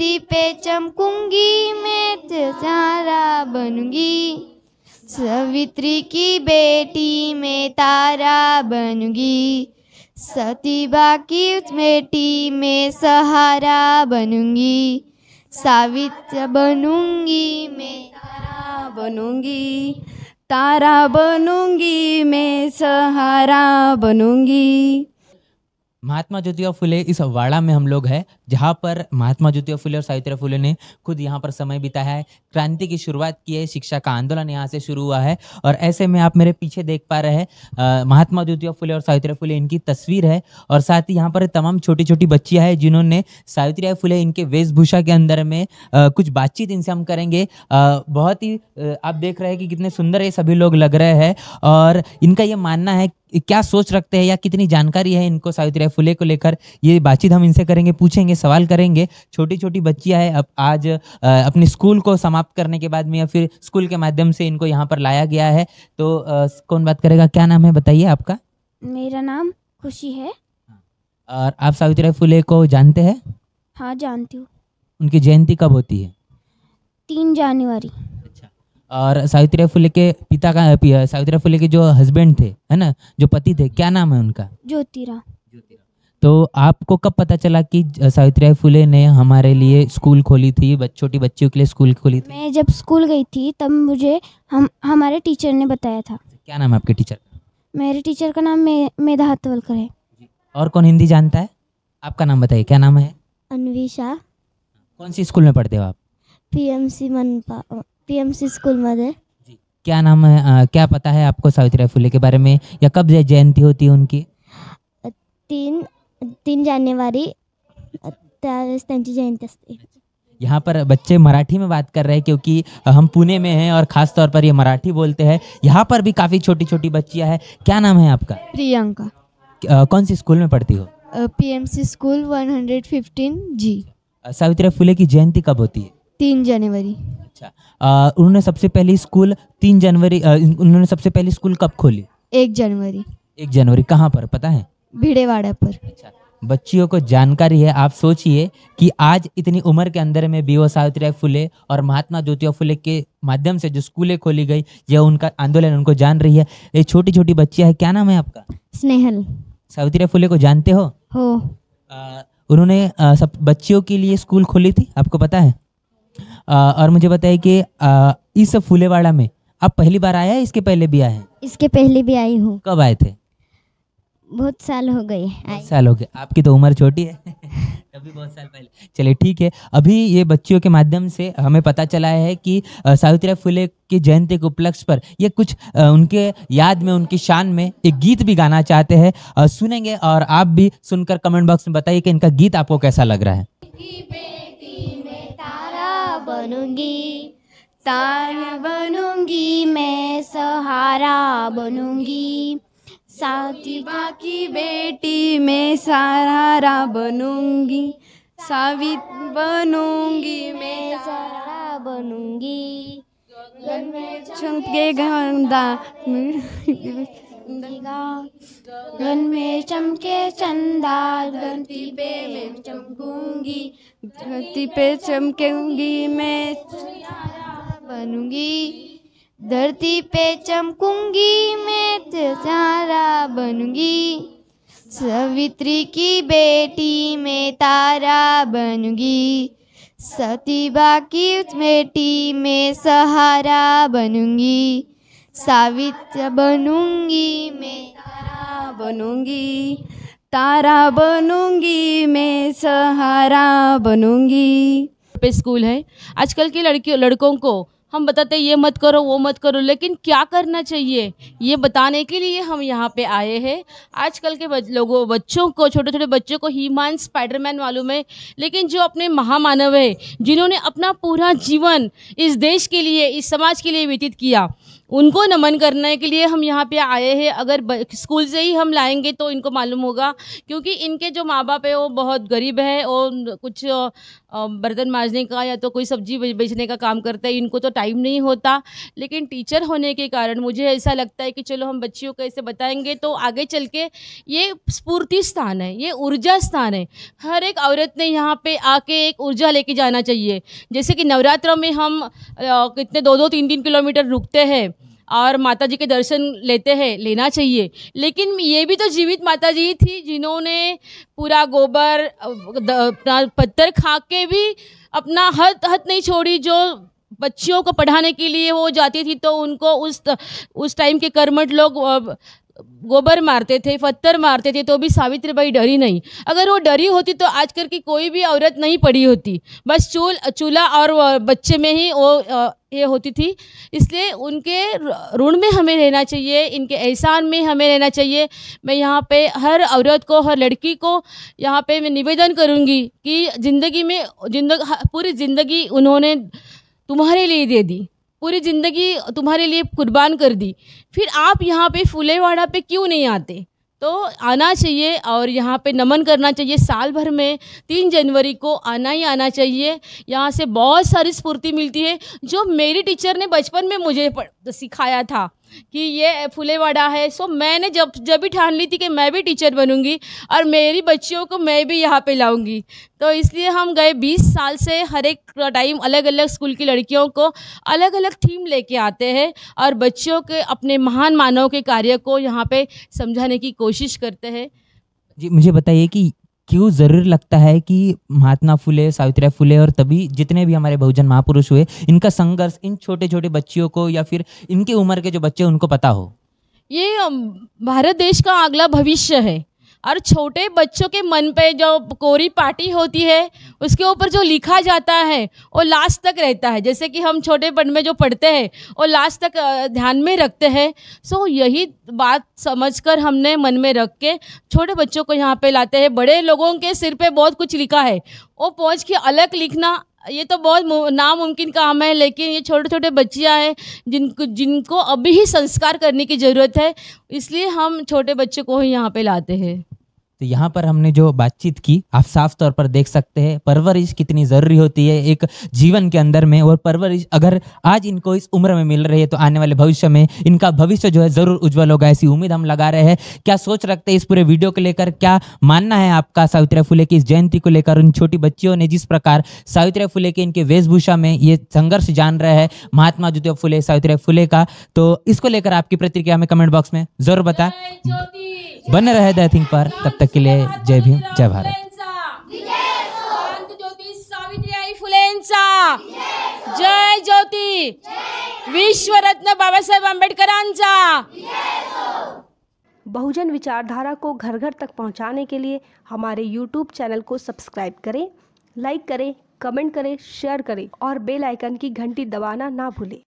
धरती पे चमकूंगी मैं तारा बनूंगी सवित्री की बेटी मैं तारा बनूंगी सतीबा की बेटी मैं सहारा बनूंगी सावित्र बनूंगी मैं तारा बनूंगी तारा बनूंगी मैं सहारा बनूंगी महात्मा ज्योतिबा फुले इस वाड़ा में हम लोग हैं जहाँ पर महात्मा ज्योतिबा फुले और सावित्री फुले ने खुद यहाँ पर समय बिताया है क्रांति की शुरुआत की है शिक्षा का आंदोलन यहाँ से शुरू हुआ है और ऐसे में आप मेरे पीछे देख पा रहे हैं महात्मा ज्योतिबा फुले और सावित्री फुले इनकी तस्वीर है और साथ ही यहाँ पर तमाम छोटी छोटी बच्चियाँ हैं जिन्होंने सावित्री फुले इनके वेशभूषा के अंदर में आ, कुछ बातचीत इनसे हम करेंगे आ, बहुत ही आप देख रहे हैं कि कितने सुंदर ये सभी लोग लग रहे हैं और इनका ये मानना है क्या सोच रखते हैं या कितनी जानकारी है इनको सावित्री राय फुले को लेकर ये बातचीत हम इनसे करेंगे पूछेंगे सवाल करेंगे छोटी छोटी बच्चियां हैं अब आज अपने स्कूल को समाप्त करने के बाद में या फिर स्कूल के माध्यम से इनको यहाँ पर लाया गया है तो आ, कौन बात करेगा क्या नाम है बताइए आपका मेरा नाम खुशी है और आप सावित्री राय फुले को जानते हैं हाँ जानती हूँ उनकी जयंती कब होती है तीन जनवरी और सावित्री फुले के पिता का सावित्री फुले के जो हस्बैंड थे है ना जो पति थे क्या नाम है उनका ज्योतिरा तो आपको कब पता चला कि सावित्री फुले ने हमारे लिए स्कूल खोली थी छोटी बच्चियों के लिए स्कूल खोली थी मैं जब स्कूल गई थी तब मुझे हम हमारे टीचर ने बताया था क्या नाम है आपके टीचर मेरे टीचर का नाम मेधा हतवलकर है और कौन हिंदी जानता है आपका नाम बताइए क्या नाम है अनविशा कौन सी स्कूल में पढ़ते हो आप पीएमसी एम सी मनपा पी क्या नाम है आ, क्या पता है आपको सावित्री फुले के बारे में या कब जयंती होती है उनकी तीन तीन जानेवारी जयंती यहाँ पर बच्चे मराठी में बात कर रहे हैं क्योंकि हम पुणे में हैं और ख़ास तौर पर ये मराठी बोलते हैं यहाँ पर भी काफ़ी छोटी छोटी बच्चियाँ हैं क्या नाम है आपका प्रियंका कौन सी स्कूल में पढ़ती हो P M C school one hundred fifteen जी सावित्री फुले की जयंती कब होती है तीन जनवरी अच्छा उन्होंने सबसे पहली स्कूल तीन जनवरी उन्होंने सबसे पहली स्कूल कब खोली एक जनवरी एक जनवरी कहाँ पर पता है भिड़ेवाड़ा पर अच्छा बच्चियों को जानकारी है आप सोचिए कि आज इतनी उम्र के अंदर में बीओ सावित्री फुले और महात्मा ज्योतिबा फुले के माध्यम से जो स्कूलें खोली गई यह उनका आंदोलन उनको जान रही है ये छोटी छोटी बच्चियां है क्या नाम है आपका स्नेहल सावित्री फुले को जानते हो हो आ, उन्होंने आ, सब बच्चियों के लिए स्कूल खोली थी आपको पता है और मुझे बताइए कि इस फूलेवाड़ा में आप पहली बार आया है इसके पहले भी आए हैं इसके पहले भी आई हूँ कब आए थे बहुत साल हो गए साल हो गए आपकी तो उम्र छोटी है अभी बहुत साल पहले चलिए ठीक है अभी ये बच्चियों के माध्यम से हमें पता चला है कि सावित्री फुले की जयंती के उपलक्ष्य पर ये कुछ उनके याद में उनकी शान में एक गीत भी गाना चाहते हैं सुनेंगे और आप भी सुनकर कमेंट बॉक्स में बताइए कि इनका गीत आपको कैसा लग रहा है बनूंगी तान बनूंगी मैं सहारा बनूंगी साथी की बेटी मैं सहारा बनूंगी सावित बनूंगी मैं सहारा बनूंगी छुप में गंदा निगाह गन में चमके चंदा धरती पे मैं चमकूंगी धरती पे चमकूंगी मैं बनूंगी धरती पे चमकूंगी मैं तारा बनूंगी सवित्री की बेटी मैं तारा बनूंगी सतीबा की बेटी में सहारा बनूंगी सावित्र बनूंगी मैं तारा बनूंगी तारा बनूंगी मैं सहारा बनूंगी पे स्कूल है आजकल के लड़कियों लड़कों को हम बताते ये मत करो वो मत करो लेकिन क्या करना चाहिए ये बताने के लिए हम यहाँ पे आए हैं आजकल के बच, लोगों बच्चों को छोटे छोटे बच्चों को ही मान स्पाइडरमैन मालूम है लेकिन जो अपने महामानव है जिन्होंने अपना पूरा जीवन इस देश के लिए इस समाज के लिए व्यतीत किया उनको नमन करने के लिए हम यहाँ पे आए हैं अगर स्कूल से ही हम लाएंगे तो इनको मालूम होगा क्योंकि इनके जो माँ बाप है वो बहुत गरीब है और कुछ बर्तन माँजने का या तो कोई सब्जी बेचने का काम करते हैं इनको तो टाइम नहीं होता लेकिन टीचर होने के कारण मुझे ऐसा लगता है कि चलो हम बच्चियों को ऐसे बताएंगे तो आगे चल के ये स्फूर्ति स्थान है ये ऊर्जा स्थान है हर एक औरत ने यहाँ पर आके एक ऊर्जा लेके जाना चाहिए जैसे कि नवरात्र में हम कितने दो दो तीन तीन किलोमीटर रुकते हैं और माता जी के दर्शन लेते हैं लेना चाहिए लेकिन ये भी तो जीवित माता जी थी जिन्होंने पूरा गोबर पत्थर खा के भी अपना हत हत नहीं छोड़ी जो बच्चियों को पढ़ाने के लिए वो जाती थी तो उनको उस उस टाइम के कर्मठ लोग गोबर मारते थे पत्थर मारते थे तो भी सावित्री बाई डरी नहीं अगर वो डरी होती तो आजकल की कोई भी औरत नहीं पड़ी होती बस चूल चूल्हा और बच्चे में ही वो ये होती थी इसलिए उनके ऋण में हमें रहना चाहिए इनके एहसान में हमें रहना चाहिए मैं यहाँ पे हर औरत को हर लड़की को यहाँ पे मैं निवेदन करूँगी कि ज़िंदगी में जिंदग पूरी ज़िंदगी उन्होंने तुम्हारे लिए दे दी पूरी ज़िंदगी तुम्हारे लिए कुर्बान कर दी फिर आप यहाँ पे फूलेवाड़ा पे क्यों नहीं आते तो आना चाहिए और यहाँ पे नमन करना चाहिए साल भर में तीन जनवरी को आना ही आना चाहिए यहाँ से बहुत सारी स्फूर्ति मिलती है जो मेरी टीचर ने बचपन में मुझे सिखाया था कि ये फुलेवाड़ा है सो मैंने जब जब भी ठान ली थी कि मैं भी टीचर बनूंगी और मेरी बच्चियों को मैं भी यहाँ पे लाऊंगी तो इसलिए हम गए 20 साल से हर एक टाइम अलग अलग स्कूल की लड़कियों को अलग अलग थीम लेके आते हैं और बच्चियों के अपने महान मानव के कार्य को यहाँ पे समझाने की कोशिश करते हैं जी मुझे बताइए कि क्यों ज़रूर लगता है कि महात्मा फुले सावित्रा फुले और तभी जितने भी हमारे बहुजन महापुरुष हुए इनका संघर्ष इन छोटे छोटे बच्चियों को या फिर इनकी उम्र के जो बच्चे उनको पता हो ये भारत देश का अगला भविष्य है और छोटे बच्चों के मन पे जो कोरी पार्टी होती है उसके ऊपर जो लिखा जाता है वो लास्ट तक रहता है जैसे कि हम छोटेपन में जो पढ़ते हैं वो लास्ट तक ध्यान में रखते हैं सो यही बात समझकर हमने मन में रख के छोटे बच्चों को यहाँ पे लाते हैं बड़े लोगों के सिर पे बहुत कुछ लिखा है वो पहुँच के अलग लिखना ये तो बहुत नामुमकिन काम है लेकिन ये छोटे छोटे बच्चियाँ हैं जिनको जिनको अभी ही संस्कार करने की ज़रूरत है इसलिए हम छोटे बच्चों को ही यहाँ पे लाते हैं तो यहाँ पर हमने जो बातचीत की आप साफ तौर पर देख सकते हैं परवरिश कितनी ज़रूरी होती है एक जीवन के अंदर में और परवरिश अगर आज इनको इस उम्र में मिल रही है तो आने वाले भविष्य में इनका भविष्य जो है ज़रूर उज्जवल होगा ऐसी उम्मीद हम लगा रहे हैं क्या सोच रखते हैं इस पूरे वीडियो को लेकर क्या मानना है आपका सावित्री फुले की इस जयंती को लेकर उन छोटी बच्चियों ने जिस प्रकार सावित्री फुले के इनके वेशभूषा में ये संघर्ष जान रहे हैं महात्मा ज्योति फुले सावित्रा फुले का तो इसको लेकर आपकी प्रतिक्रिया हमें कमेंट बॉक्स में जरूर बताए बने रहे द पर तब तक के लिए जय भीम जय भारत जय ज्योति विश्व रत्न साहेब अम्बेडकर बहुजन विचारधारा को घर घर तक पहुंचाने के लिए हमारे YouTube चैनल को सब्सक्राइब करें लाइक करें कमेंट करें शेयर करें और बेल आइकन की घंटी दबाना ना भूलें